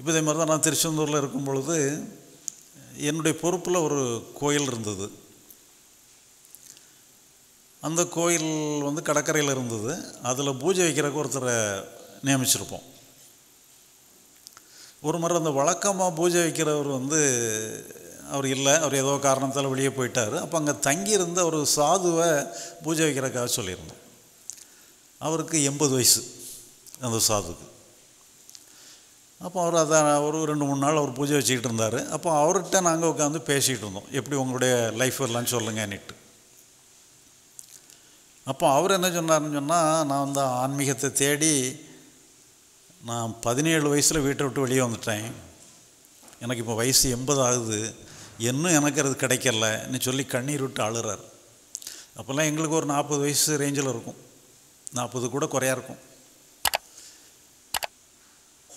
இப்போ இதே மாதிரி தான் நான் திருச்செந்தூரில் இருக்கும் பொழுது என்னுடைய பொறுப்பில் ஒரு கோயில் இருந்தது அந்த கோயில் வந்து கடற்கரையில் இருந்தது அதில் பூஜை வைக்கிறக்கு ஒருத்தரை நியமிச்சிருப்போம் ஒரு முறை அந்த வழக்கமாக பூஜை வைக்கிறவர் வந்து அவர் இல்லை அவர் ஏதோ காரணத்தால் வெளியே போயிட்டார் அப்போ அங்கே தங்கியிருந்த ஒரு சாதுவை பூஜை வைக்கிறக்காக சொல்லியிருந்தோம் அவருக்கு எண்பது வயசு அந்த சாதுக்கு அப்போ அவர் அதை ஒரு ரெண்டு மூணு நாள் அவர் பூஜை வச்சுக்கிட்டு இருந்தார் அப்போ அவர்கிட்ட நாங்கள் உட்காந்து பேசிகிட்டு இருந்தோம் எப்படி உங்களுடைய லைஃப் வரலான்னு சொல்லுங்கன்னுட்டு அப்போ அவர் என்ன சொன்னார்ன்னு சொன்னால் நான் வந்து ஆன்மீகத்தை தேடி நான் பதினேழு வயசில் வீட்டை விட்டு வெளியே வந்துட்டேன் எனக்கு இப்போ வயசு எண்பது ஆகுது இன்னும் எனக்கு அது கிடைக்கலன்னு சொல்லி கண்ணீர் விட்டு அழுறார் அப்போல்லாம் எங்களுக்கு ஒரு நாற்பது வயசு ரேஞ்சில் இருக்கும் நாற்பது கூட குறையாக இருக்கும்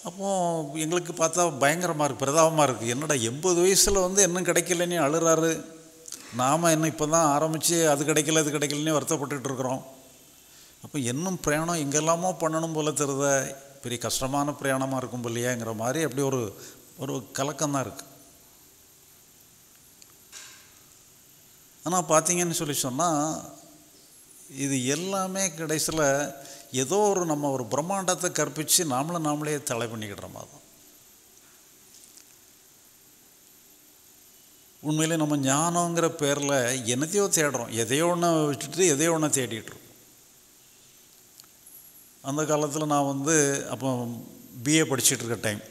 அப்போது எங்களுக்கு பார்த்தா பயங்கரமாக இருக்குது பிரதாபமாக இருக்குது என்னடா எண்பது வயசில் வந்து இன்னும் கிடைக்கலன்னு அழுறாரு நாம் என்ன இப்போ தான் ஆரம்பித்து அது கிடைக்கல அது கிடைக்கலன்னு வருத்தப்பட்டுட்டு இருக்கிறோம் அப்போ இன்னும் பிரயாணம் எங்கெல்லாமோ பண்ணணும் போல தெரித பெரிய கஷ்டமான பிரயாணமாக இருக்கும் இல்லையாங்கிற மாதிரி அப்படி ஒரு ஒரு கலக்கம்தான் இருக்குது ஆனால் பார்த்தீங்கன்னு சொல்லி சொன்னால் இது எல்லாமே கடைசியில் ஏதோ ஒரு நம்ம ஒரு பிரம்மாண்டத்தை கற்பித்து நாமளும் நாமளே தலை பண்ணிக்கிடுற மாதிரி உண்மையிலே நம்ம ஞானங்கிற பேரில் என்னத்தையோ தேடுறோம் எதையோ ஒன்று விட்டுட்டு எதையோ ஒன்று தேடிட்டுருக்கோம் அந்த காலத்தில் நான் வந்து அப்போ பிஏ படிச்சுட்டு இருக்க டைம்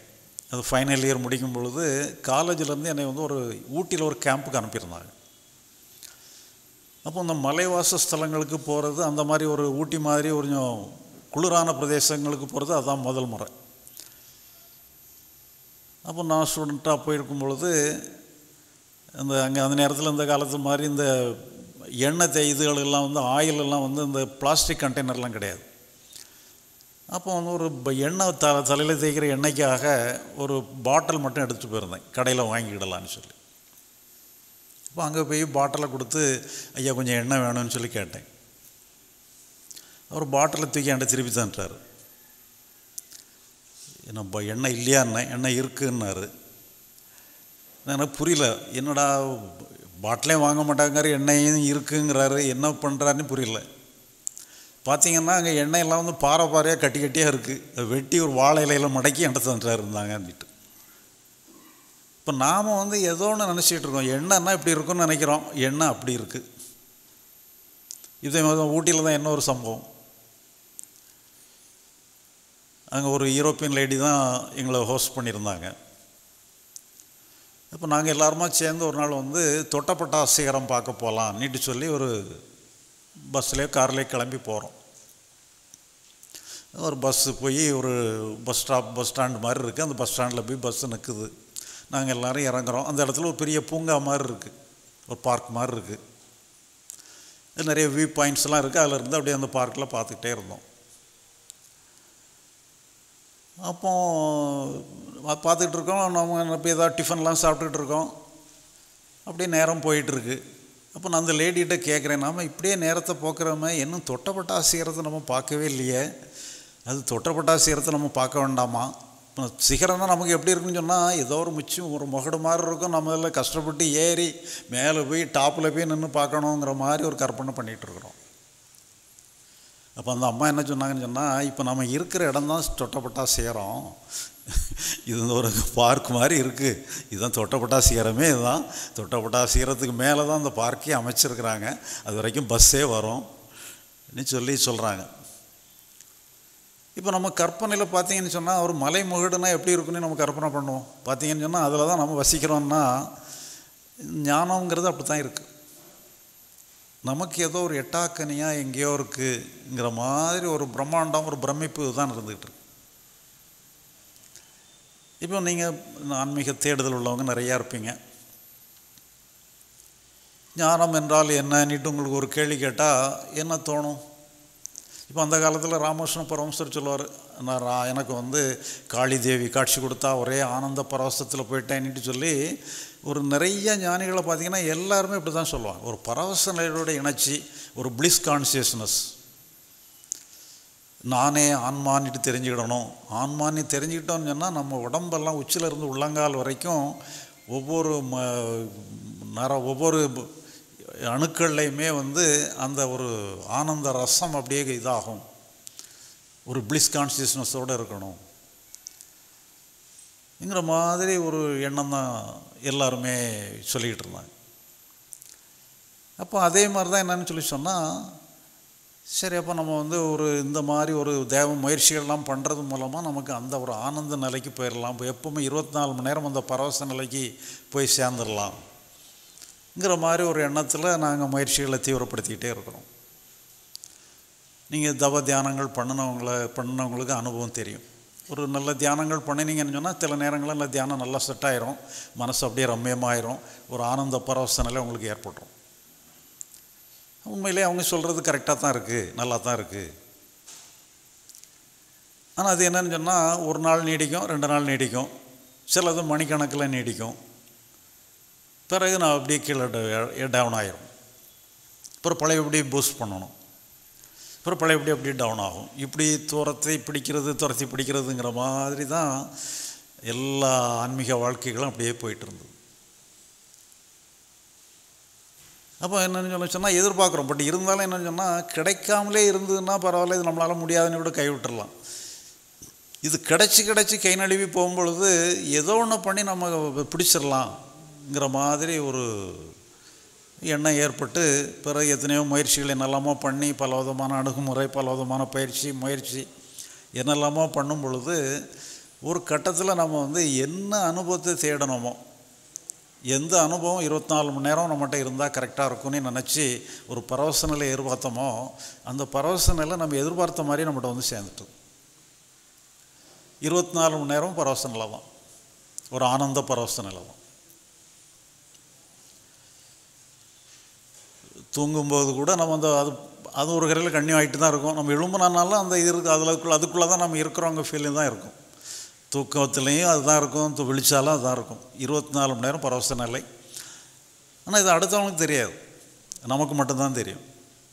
அது ஃபைனல் இயர் முடிக்கும் பொழுது காலேஜிலேருந்து என்னை வந்து ஒரு ஊட்டியில் ஒரு கேம்புக்கு அனுப்பியிருந்தாங்க அப்போ இந்த மலைவாச ஸ்தலங்களுக்கு போகிறது அந்த மாதிரி ஒரு ஊட்டி மாதிரி கொஞ்சம் குளிரான பிரதேசங்களுக்கு போகிறது அதுதான் முதல் முறை அப்போ நான் ஸ்டூடெண்ட்டாக போயிருக்கும் பொழுது இந்த அங்கே அந்த நேரத்தில் இந்த காலத்து மாதிரி இந்த எண்ணெய் இதுகள் எல்லாம் வந்து ஆயில் எல்லாம் வந்து இந்த பிளாஸ்டிக் கண்டெய்னர்லாம் கிடையாது அப்போ வந்து ஒரு எண்ணெய் த தலையில் தேய்க்கிற எண்ணெய்க்காக ஒரு பாட்டில் மட்டும் எடுத்துகிட்டு போயிருந்தேன் கடையில் வாங்கிக்கிடலான்னு சொல்லி அப்போ அங்கே போய் பாட்டிலை கொடுத்து ஐயா கொஞ்சம் எண்ணெய் வேணும்னு சொல்லி கேட்டேன் அவர் பாட்டிலை தூக்கி என்கிட்ட திருப்பி தான்ட்டார் என்ன எண்ணெய் இல்லையான்னேன் எண்ணெய் இருக்குன்னாரு எனக்கு புரியல என்னடா பாட்டிலே வாங்க மாட்டாங்கிற எண்ணெயும் இருக்குங்கிறாரு என்ன பண்ணுறாருன்னு புரியல பார்த்தீங்கன்னா அங்கே எண்ணெயெல்லாம் வந்து பாறை பாறையாக கட்டி கட்டியாக இருக்குது வெட்டி ஒரு வாழை இலையில் மடக்கி என்கிட்ட தந்துட்டார் இருந்தாங்க அப்படின்ட்டு இப்போ நாம் வந்து ஏதோ ஒன்று நினச்சிக்கிட்டு இருக்கோம் எண்ணெய்னா இப்படி இருக்குன்னு நினைக்கிறோம் எண்ணெய் அப்படி இருக்குது இதே மாதிரி ஊட்டியில் தான் என்ன ஒரு சம்பவம் அங்கே ஒரு யூரோப்பியன் லேடி தான் எங்களை ஹோஸ்ட் பண்ணியிருந்தாங்க இப்போ நாங்கள் எல்லாருமா சேர்ந்து ஒரு நாள் வந்து தொட்டப்பட்டா சிகரம் பார்க்க போகலாம் நீட்டு சொல்லி ஒரு பஸ்லேயோ கார்லேயோ கிளம்பி போகிறோம் ஒரு பஸ்ஸு போய் ஒரு பஸ் ஸ்டாப் பஸ் ஸ்டாண்டு மாதிரி இருக்குது அந்த பஸ் ஸ்டாண்டில் போய் பஸ்ஸு நிற்குது நாங்கள் எல்லோரும் இறங்குறோம் அந்த இடத்துல ஒரு பெரிய பூங்கா மாதிரி இருக்குது ஒரு பார்க் மாதிரி இருக்குது நிறைய வியூ பாயிண்ட்ஸ்லாம் இருக்குது அதில் இருந்து அப்படியே அந்த பார்க்கில் பார்த்துக்கிட்டே இருந்தோம் அப்போ பார்த்துக்கிட்டு இருக்கோம் நம்ம இப்போ ஏதாவது டிஃபன்லாம் சாப்பிட்டுட்டு இருக்கோம் அப்படியே நேரம் போயிட்டுருக்கு அப்போ நான் அந்த லேடிகிட்ட கேட்குறேன் நாம் இப்படியே நேரத்தை போக்குறோமே இன்னும் தொட்டப்பட்டா செய்கிறத நம்ம பார்க்கவே இல்லையே அது தொட்டப்பட்டா செய்கிறத நம்ம பார்க்க வேண்டாமா இப்போ சிகரம்னா நமக்கு எப்படி இருக்குன்னு சொன்னால் ஏதோ ஒரு முச்சும் ஒரு முகடு மாதிரி இருக்கும் நம்ம இதில் கஷ்டப்பட்டு ஏறி மேலே போய் டாப்பில் போய் நின்று பார்க்கணுங்கிற மாதிரி ஒரு கற்பனை பண்ணிகிட்ருக்குறோம் அப்போ அந்த அம்மா என்ன சொன்னாங்கன்னு சொன்னால் இப்போ நம்ம இருக்கிற இடம் தான் தொட்டப்பட்டா சேரம் இது ஒரு பார்க் மாதிரி இருக்குது இதுதான் தொட்டப்பட்டா சீரமே இதுதான் தொட்டப்பட்டா சீரத்துக்கு மேலே தான் அந்த பார்க்கே அமைச்சிருக்கிறாங்க அது வரைக்கும் பஸ்ஸே வரும் சொல்லி சொல்கிறாங்க இப்போ நம்ம கற்பனையில் பார்த்தீங்கன்னு சொன்னால் ஒரு மலை முகடுனா எப்படி இருக்குன்னு நம்ம கற்பனை பண்ணுவோம் பார்த்தீங்கன்னு சொன்னால் அதில் தான் நம்ம வசிக்கிறோம்னா ஞானங்கிறது அப்படி தான் இருக்குது நமக்கு ஏதோ ஒரு எட்டாக்கனியாக எங்கேயோ இருக்குங்கிற மாதிரி ஒரு பிரம்மாண்டம் ஒரு பிரமிப்பு தான் இருந்துகிட்டு இருக்கு இப்போ நீங்கள் ஆன்மீக தேடுதல் உள்ளவங்க நிறையா இருப்பீங்க ஞானம் என்றால் என்னன்னுட்டு உங்களுக்கு ஒரு கேள்வி கேட்டால் என்ன தோணும் இப்போ அந்த காலத்தில் ராமகிருஷ்ண பரமசர் சொல்லுவார் நான் எனக்கு வந்து காளி தேவி காட்சி கொடுத்தா ஒரே ஆனந்த பரவசத்தில் போயிட்டேன்ட்டு சொல்லி ஒரு நிறைய ஞானிகளை பார்த்திங்கன்னா எல்லாருமே இப்படி தான் சொல்லுவாங்க ஒரு பரவச நிலையோட இணைச்சி ஒரு பிளிஸ் கான்சியஸ்னஸ் நானே ஆன்மான்ட்டு தெரிஞ்சுக்கிடணும் ஆன்மானி தெரிஞ்சுக்கிட்டோம்னு சொன்னால் நம்ம உடம்பெல்லாம் உச்சிலிருந்து உள்ளங்கால் வரைக்கும் ஒவ்வொரு ம நர ஒவ்வொரு அணுக்கள்லையுமே வந்து அந்த ஒரு ஆனந்த ரசம் அப்படியே இதாகும் ஒரு பிளிஸ் கான்சியஸ்னஸோடு இருக்கணும் ங்கிற மாதிரி ஒரு எண்ணம் தான் எல்லாருமே சொல்லிக்கிட்டு இருந்தாங்க அப்போ அதே மாதிரி தான் என்னன்னு சொல்லி சொன்னால் சரி அப்போ நம்ம வந்து ஒரு இந்த மாதிரி ஒரு தேவ முயற்சிகள்லாம் பண்ணுறது மூலமாக நமக்கு அந்த ஒரு ஆனந்த நிலைக்கு போயிடலாம் இப்போ எப்போவுமே இருபத்தி நாலு மணி நேரம் அந்த பரவச நிலைக்கு போய் சேர்ந்துடலாம் ங்கிற மாதிரி ஒரு எண்ணத்தில் நாங்கள் முயற்சிகளை தீவிரப்படுத்திக்கிட்டே இருக்கிறோம் நீங்கள் தவ தியானங்கள் பண்ணினவங்கள பண்ணவங்களுக்கு அனுபவம் தெரியும் ஒரு நல்ல தியானங்கள் பண்ணினீங்கன்னு சொன்னால் சில நேரங்களில் நல்ல தியானம் நல்லா செட் ஆயிரும் மனசு அப்படியே ரம்யமாயிரும் ஒரு ஆனந்த பரவச நிலை உங்களுக்கு ஏற்பட்டுரும் உண்மையிலே அவங்க சொல்கிறது கரெக்டாக தான் இருக்குது நல்லா தான் இருக்குது ஆனால் அது என்னன்னு சொன்னால் ஒரு நாள் நீடிக்கும் ரெண்டு நாள் நீடிக்கும் சிலது மணிக்கணக்கில் நீடிக்கும் பிறகு நான் அப்படியே கீழே டவுன் ஆகிரும் அப்புறம் அப்படியே பூஸ்ட் பண்ணணும் அப்புறம் பழையபடி அப்படியே டவுன் ஆகும் இப்படி தூரத்தை பிடிக்கிறது துரத்தி பிடிக்கிறதுங்கிற மாதிரி தான் எல்லா ஆன்மீக வாழ்க்கைகளும் அப்படியே போயிட்டு இருந்தது அப்போ என்னென்னு சொல்ல சொன்னால் எதிர்பார்க்குறோம் பட் இருந்தாலும் என்னென்னு சொன்னால் கிடைக்காமலே இருந்ததுன்னா பரவாயில்ல இது நம்மளால் முடியாதுன்னு கூட கைவிட்டுடலாம் இது கிடச்சி கிடச்சி கை நழுவி போகும்பொழுது ஏதோ ஒன்று பண்ணி நம்ம பிடிச்சிடலாம் மாதிரி ஒரு எண்ணம் ஏற்பட்டு பிறகு எத்தனையோ முயற்சிகள் என்னெல்லாமோ பண்ணி பல விதமான அணுகுமுறை பல விதமான பயிற்சி முயற்சி என்னெல்லாமோ பண்ணும் பொழுது ஒரு கட்டத்தில் நம்ம வந்து என்ன அனுபவத்தை தேடணுமோ எந்த அனுபவம் இருபத்தி நாலு மணி நேரம் நம்மகிட்ட இருந்தால் கரெக்டாக இருக்கும்னு நினச்சி ஒரு பரவச நிலை எதிர்பார்த்தோமோ அந்த பரவச நிலை நம்ம எதிர்பார்த்த மாதிரி நம்மகிட்ட வந்து சேர்ந்துட்டு இருபத்தி நாலு மணி நேரம் பரவச நிலை தான் ஒரு ஆனந்த பரவச நிலை தான் தூங்கும்போது கூட நம்ம அந்த அது அது ஒரு கரையில் கண்ணி ஆகிட்டு தான் இருக்கும் நம்ம எழும்புனாலும் அந்த இது இருக்குது அதுக்குள்ளே அதுக்குள்ளே தான் நம்ம இருக்கிறோங்க ஃபீலிங் தான் இருக்கும் தூக்கத்துலேயும் அதுதான் இருக்கும் விழிச்சாலும் அதுதான் இருக்கும் இருபத்தி நாலு மணி நேரம் பரவச நிலை ஆனால் இது அடுத்தவங்களுக்கு தெரியாது நமக்கு மட்டும்தான் தெரியும்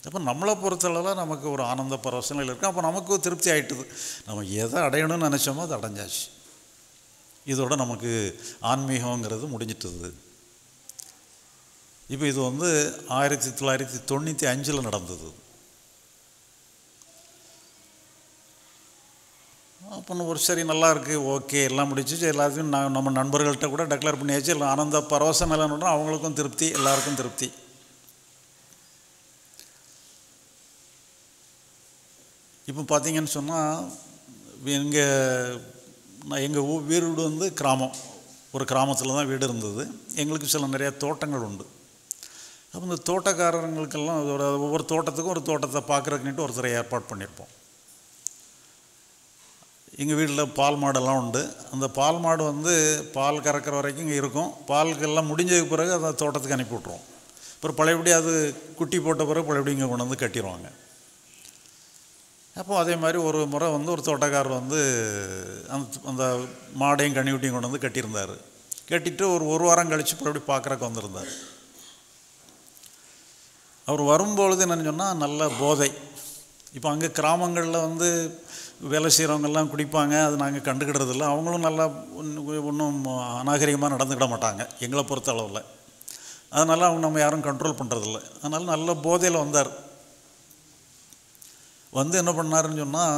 அப்போ நம்மளை பொறுத்தளவில் நமக்கு ஒரு ஆனந்த பரவச நிலை இருக்குது அப்போ நமக்கு திருப்தி ஆகிட்டுது நம்ம எதை அடையணும்னு நினச்சோமோ அது அடைஞ்சாச்சு இதோட நமக்கு ஆன்மீகங்கிறது முடிஞ்சிட்டுது இப்போ இது வந்து ஆயிரத்தி தொள்ளாயிரத்தி தொண்ணூற்றி அஞ்சில் நடந்தது அப்போ ஒரு சரி நல்லா இருக்குது ஓகே எல்லாம் முடிச்சு எல்லாத்தையும் நான் நம்ம நண்பர்கள்ட்ட கூட டெக்ளேர் பண்ணியாச்சு இல்லை ஆனந்த பரவசம் நிலைன்னு அவங்களுக்கும் திருப்தி எல்லாருக்கும் திருப்தி இப்போ பார்த்தீங்கன்னு சொன்னால் எங்கள் நான் எங்கள் ஊ வீடு வந்து கிராமம் ஒரு கிராமத்தில் தான் வீடு இருந்தது எங்களுக்கு சில நிறையா தோட்டங்கள் உண்டு அப்போ இந்த தோட்டக்காரங்களுக்கெல்லாம் ஒரு ஒவ்வொரு தோட்டத்துக்கும் ஒரு தோட்டத்தை பார்க்குறக்குன்ட்டு ஒருத்தரை ஏற்பாடு பண்ணியிருப்போம் எங்கள் வீட்டில் பால் மாடெல்லாம் உண்டு அந்த பால் மாடு வந்து பால் கறக்கிற வரைக்கும் இங்கே இருக்கும் பாலுக்கெல்லாம் முடிஞ்சதுக்கு பிறகு அதை தோட்டத்துக்கு அனுப்பி விட்ருவோம் அப்புறம் பழையபடி அது குட்டி போட்ட பிறகு பழையபடி இங்கே கொண்டு வந்து கட்டிடுவாங்க அப்போது அதே மாதிரி ஒரு முறை வந்து ஒரு தோட்டக்காரர் வந்து அந்த அந்த மாடையும் கனி கன்னிக்குட்டியும் கொண்டு வந்து கட்டியிருந்தார் கட்டிட்டு ஒரு ஒரு வாரம் கழித்து பழையபடி பார்க்குறக்கு வந்திருந்தார் அவர் வரும்பொழுது என்னென்னு சொன்னால் நல்ல போதை இப்போ அங்கே கிராமங்களில் வந்து வேலை செய்கிறவங்கெல்லாம் குடிப்பாங்க அது நாங்கள் கண்டுக்கிடுறதில்ல அவங்களும் நல்லா ஒன்றும் அநாகரிகமாக நடந்துக்கிட மாட்டாங்க எங்களை பொறுத்த அளவில் அதனால் அவங்க நம்ம யாரும் கண்ட்ரோல் பண்ணுறதில்ல அதனால் நல்ல போதையில் வந்தார் வந்து என்ன பண்ணாருன்னு சொன்னால்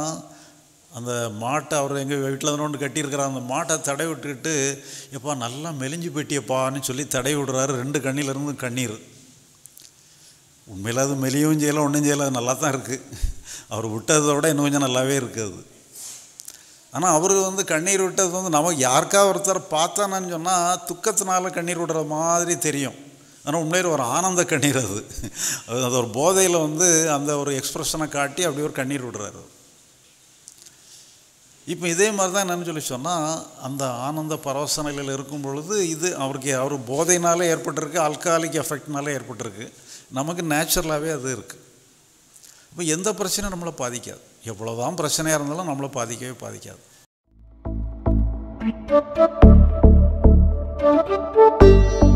அந்த மாட்டை அவர் எங்கள் வீட்டில் தானே ஒன்று கட்டியிருக்கிறார் அந்த மாட்டை தடை விட்டுக்கிட்டு எப்போ நல்லா மெலிஞ்சு போயிட்டியப்பான்னு சொல்லி தடை விடுறாரு ரெண்டு கண்ணிலிருந்து கண்ணீர் உண்மையில் அது மெலியவும் செய்யலை ஒன்றும் செய்யலாம் அது நல்லா தான் இருக்குது அவர் விட்டதை விட இன்னும் கொஞ்சம் நல்லாவே இருக்குது அது ஆனால் அவர் வந்து கண்ணீர் விட்டது வந்து நமக்கு யாருக்கா ஒருத்தர் பார்த்தானு சொன்னால் துக்கத்தினால கண்ணீர் விடுற மாதிரி தெரியும் ஆனால் உண்மையில் ஒரு ஆனந்த கண்ணீர் அது அது ஒரு போதையில் வந்து அந்த ஒரு எக்ஸ்ப்ரெஷனை காட்டி அப்படி ஒரு கண்ணீர் விடுறாரு இப்போ இதே மாதிரி தான் என்னென்னு சொல்லி சொன்னால் அந்த ஆனந்த பரவச நிலையில் இருக்கும் பொழுது இது அவருக்கு அவர் போதையினாலே ஏற்பட்டிருக்கு ஆல்காலிக் எஃபெக்ட்னாலே ஏற்பட்டிருக்கு நமக்கு நேச்சுரலாகவே அது இருக்குது இப்போ எந்த பிரச்சனையும் நம்மளை பாதிக்காது எவ்வளோ தான் பிரச்சனையாக இருந்தாலும் நம்மளை பாதிக்கவே பாதிக்காது Thank you.